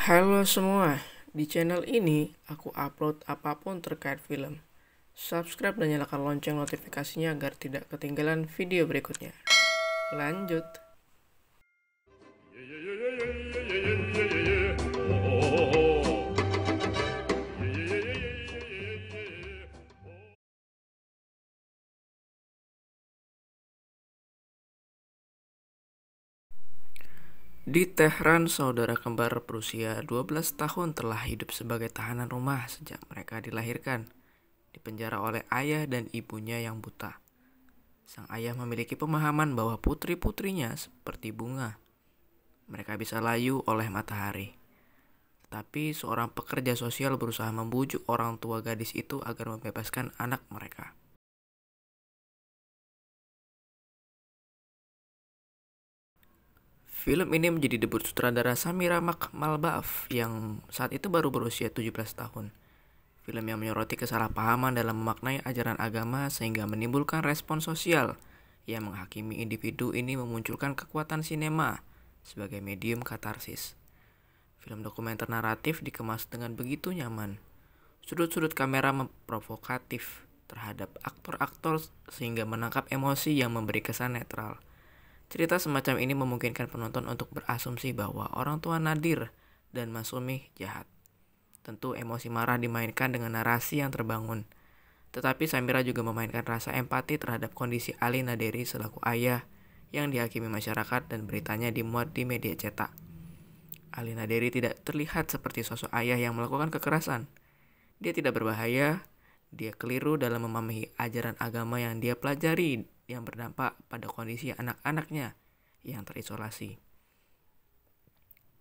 Halo semua, di channel ini aku upload apapun terkait film. Subscribe dan nyalakan lonceng notifikasinya agar tidak ketinggalan video berikutnya. Lanjut. Di Tehran, saudara kembar berusia 12 tahun telah hidup sebagai tahanan rumah sejak mereka dilahirkan, dipenjara oleh ayah dan ibunya yang buta. Sang ayah memiliki pemahaman bahwa putri-putrinya seperti bunga. Mereka bisa layu oleh matahari. Tetapi seorang pekerja sosial berusaha membujuk orang tua gadis itu agar membebaskan anak mereka. Film ini menjadi debut sutradara Samira Baaf yang saat itu baru berusia 17 tahun. Film yang menyoroti kesalahpahaman dalam memaknai ajaran agama sehingga menimbulkan respon sosial yang menghakimi individu ini memunculkan kekuatan sinema sebagai medium katarsis. Film dokumenter naratif dikemas dengan begitu nyaman. Sudut-sudut kamera memprovokatif terhadap aktor-aktor sehingga menangkap emosi yang memberi kesan netral Cerita semacam ini memungkinkan penonton untuk berasumsi bahwa orang tua Nadir dan Masumi jahat. Tentu emosi marah dimainkan dengan narasi yang terbangun. Tetapi Samira juga memainkan rasa empati terhadap kondisi Ali Naderi selaku ayah yang dihakimi masyarakat dan beritanya dimuat di media cetak. Ali Naderi tidak terlihat seperti sosok ayah yang melakukan kekerasan. Dia tidak berbahaya, dia keliru dalam memahami ajaran agama yang dia pelajari yang berdampak pada kondisi anak-anaknya yang terisolasi.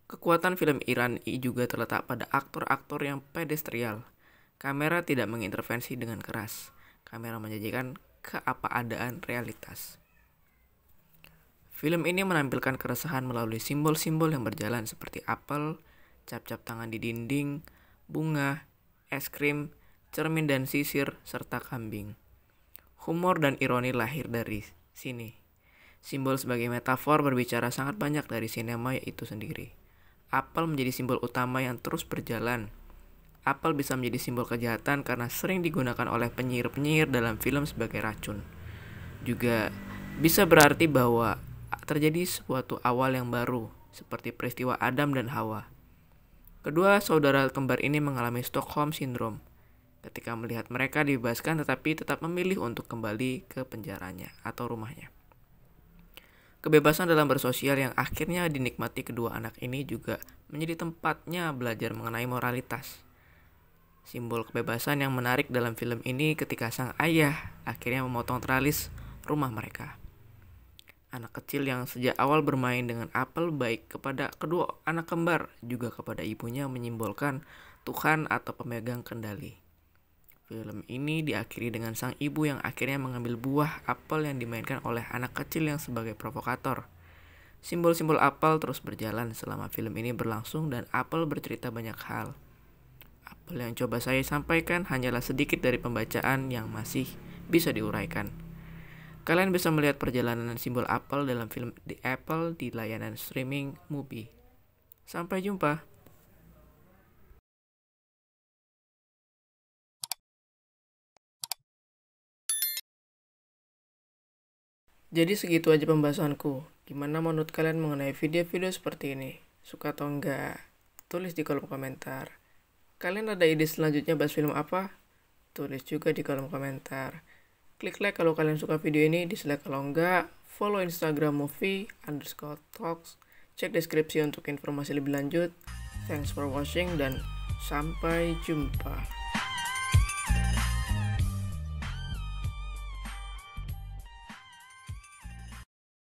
Kekuatan film Iran I juga terletak pada aktor-aktor yang pedestrial. Kamera tidak mengintervensi dengan keras. Kamera menjajikan keapaadaan realitas. Film ini menampilkan keresahan melalui simbol-simbol yang berjalan seperti apel, cap-cap tangan di dinding, bunga, es krim, cermin dan sisir, serta kambing. Humor dan ironi lahir dari sini. Simbol sebagai metafor berbicara sangat banyak dari sinema itu sendiri. Apel menjadi simbol utama yang terus berjalan. Apel bisa menjadi simbol kejahatan karena sering digunakan oleh penyihir-penyihir dalam film sebagai racun. Juga bisa berarti bahwa terjadi suatu awal yang baru, seperti peristiwa Adam dan Hawa. Kedua saudara kembar ini mengalami Stockholm Syndrome, ketika melihat mereka dibebaskan tetapi tetap memilih untuk kembali ke penjaranya atau rumahnya. Kebebasan dalam bersosial yang akhirnya dinikmati kedua anak ini juga menjadi tempatnya belajar mengenai moralitas. Simbol kebebasan yang menarik dalam film ini ketika sang ayah akhirnya memotong tralis rumah mereka. Anak kecil yang sejak awal bermain dengan apel baik kepada kedua anak kembar juga kepada ibunya menyimbolkan Tuhan atau pemegang kendali. Film ini diakhiri dengan sang ibu yang akhirnya mengambil buah apel yang dimainkan oleh anak kecil yang sebagai provokator. Simbol-simbol apel terus berjalan selama film ini berlangsung dan apel bercerita banyak hal. Apel yang coba saya sampaikan hanyalah sedikit dari pembacaan yang masih bisa diuraikan. Kalian bisa melihat perjalanan simbol apel dalam film The Apple di layanan streaming movie. Sampai jumpa. Jadi segitu aja pembahasanku. Gimana menurut kalian mengenai video-video seperti ini? Suka atau enggak? Tulis di kolom komentar. Kalian ada ide selanjutnya bahas film apa? Tulis juga di kolom komentar. Klik like kalau kalian suka video ini, dislike kalau enggak. Follow Instagram movie underscore talks. Cek deskripsi untuk informasi lebih lanjut. Thanks for watching dan sampai jumpa.